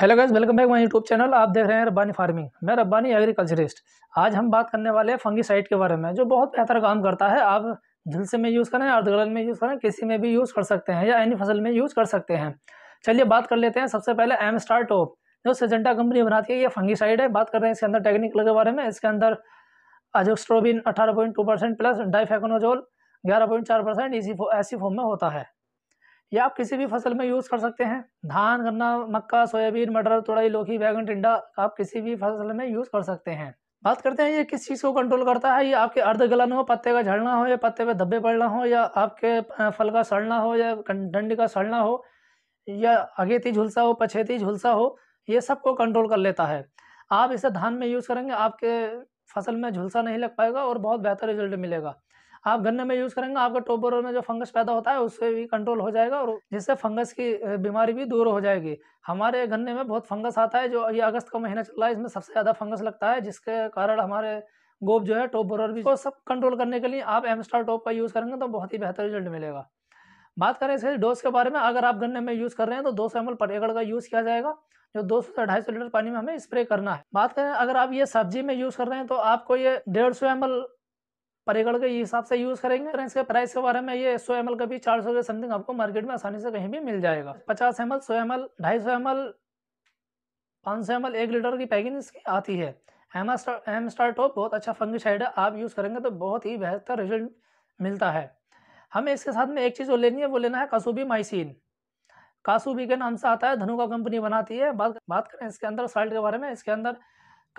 hello guys welcome back my YouTube channel आप देख रहे हैं रब्बानी फार्मिंग मैं रब्बानी एग्रीकल्चरिस्ट आज हम बात करने वाले हैं फंगीसाइड के बारे में जो बहुत बेहतर काम करता है आप झिलसे में यूज़ करें अर्धगलन में यूज़ करें किसी में भी यूज़ कर सकते हैं या एनी फसल में यूज़ कर सकते हैं चलिए बात कर लेते हैं सबसे पहले एम स्टार टॉप जो सजेंटा कंपनी बनाती है ये फंगीसाइड है बात कर रहे हैं इसके अंदर टेक्निकल के बारे में इसके अंदर अजोस्ट्रोबिन अठारह point two percent plus difenoconazole ग्यारह पॉइंट चार परसेंट इसी ऐसी फॉर्म में होता है या आप किसी भी फसल में यूज़ कर सकते हैं धान गन्ना मक्का सोयाबीन मटर तुड़ाई लौकी बैगन टिंडा आप किसी भी फसल में यूज़ कर सकते हैं बात करते हैं ये किस चीज़ को कंट्रोल करता है ये आपके अर्ध गलन हो पत्ते का झड़ना हो या पत्ते पे धब्बे पड़ना हो या आपके फल का सड़ना हो या डंडी का सड़ना हो या अगेती झुलसा हो पछेती झुलसा हो ये सब को कंट्रोल कर लेता है आप इसे धान में यूज़ करेंगे आपके फसल में झुलसा नहीं लग पाएगा और बहुत बेहतर रिजल्ट मिलेगा आप गन्ने में यूज करेंगे आपका टोबर में जो फंगस पैदा होता है उससे भी कंट्रोल हो जाएगा और जिससे फंगस की बीमारी भी दूर हो जाएगी हमारे गन्ने में बहुत फंगस आता है जो ये अगस्त का महीना चल रहा है इसमें सबसे ज़्यादा फंगस लगता है जिसके कारण हमारे गोब जो है टॉप बोरर भी सब कंट्रोल करने के लिए आप एमस्टार टॉप का यूज़ करेंगे तो बहुत ही बेहतर रिजल्ट मिलेगा बात करें इसके डोज के बारे में अगर आप गन्ने में यूज़ कर रहे हैं तो दो सौ एम पर एकड़ का यूज़ किया जाएगा जो दो सौ से ढाई सौ लीटर पानी में हमें स्प्रे करना है बात करें अगर आप ये सब्जी में यूज़ कर रहे हैं तो आपको ये डेढ़ सौ एम पर के हिसाब से यूज़ करेंगे और इसके प्राइस के बारे में ये सौ एम का भी चार सौ के समथिंग आपको मार्केट में आसानी से कहीं भी मिल जाएगा पचास एम एल सौ एम एल ढाई सौ एम एल पाँच सौ एम एल एक लीटर की पैकिंग इसकी आती है एम एम स्टार टॉप बहुत अच्छा फंगिसाइड है आप यूज़ करेंगे तो बहुत ही बेहतर रिजल्ट मिलता है हमें इसके साथ में एक चीज़ और लेनी है वो लेना है कासूबी माइसिन कासूबी के नाम से आता है धनुका कंपनी बनाती है बात बात करें इसके अंदर साल्ट के बारे में इसके अंदर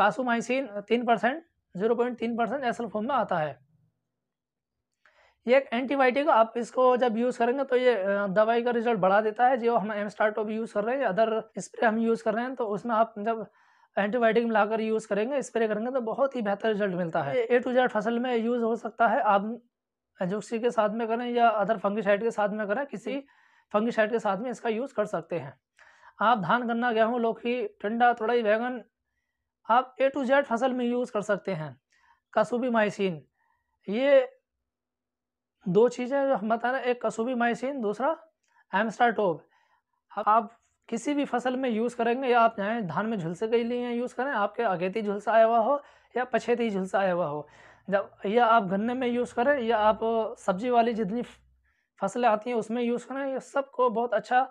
कासू माइसिन तीन परसेंट जीरो पॉइंट तीन परसेंट एसल फॉर्म में आता है ये एक एंटीबायोटिक आप इसको जब यूज़ करेंगे तो ये दवाई का रिजल्ट बढ़ा देता है जो हम एम भी यूज़ कर रहे हैं अदर स्प्रे हम यूज़ कर रहे हैं तो उसमें आप जब एंटीबायोटिक मिलाकर यूज़ करेंगे स्प्रे करेंगे तो बहुत ही बेहतर रिजल्ट मिलता है ए टू जेड फसल में यूज़ हो सकता है आप जुक्सी के साथ में करें या अदर फंगिसाइड के साथ में करें किसी फंगिसाइड के साथ में इसका यूज़ कर सकते हैं आप धान गन्ना गेहूँ लौकी टिंडा तुड़ाई बैगन आप ए टू जेड फसल में यूज़ कर सकते हैं कसूबी माइसिन ये दो चीज़ें जो हम बता हैं एक कसूबी मायसिन दूसरा एमस्टाटोब आप किसी भी फसल में यूज़ करेंगे या आप चाहें धान में झुलसे के लिए यूज़ करें आपके अगेती झुलसा आया हुआ हो या पछेती झुलसा आया हुआ हो जब या आप गन्ने में यूज़ करें या आप सब्जी वाली जितनी फसलें आती हैं उसमें यूज़ करें यह सबको बहुत अच्छा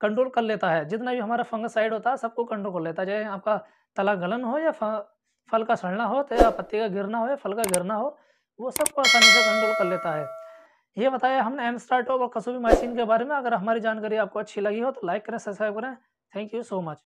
कंट्रोल कर लेता है जितना भी हमारा फंगसाइड होता है सबको कंट्रोल कर लेता है चाहे आपका तला गलन हो या फल का सड़ना हो या पत्ती का गिरना हो या फल का गिरना हो वो सबको आसानी से कंट्रोल कर लेता है ये बताया हमने एमस्टार्टॉप और कसूबी मशीन के बारे में अगर हमारी जानकारी आपको अच्छी लगी हो तो लाइक करें सब्सक्राइब करें थैंक यू सो मच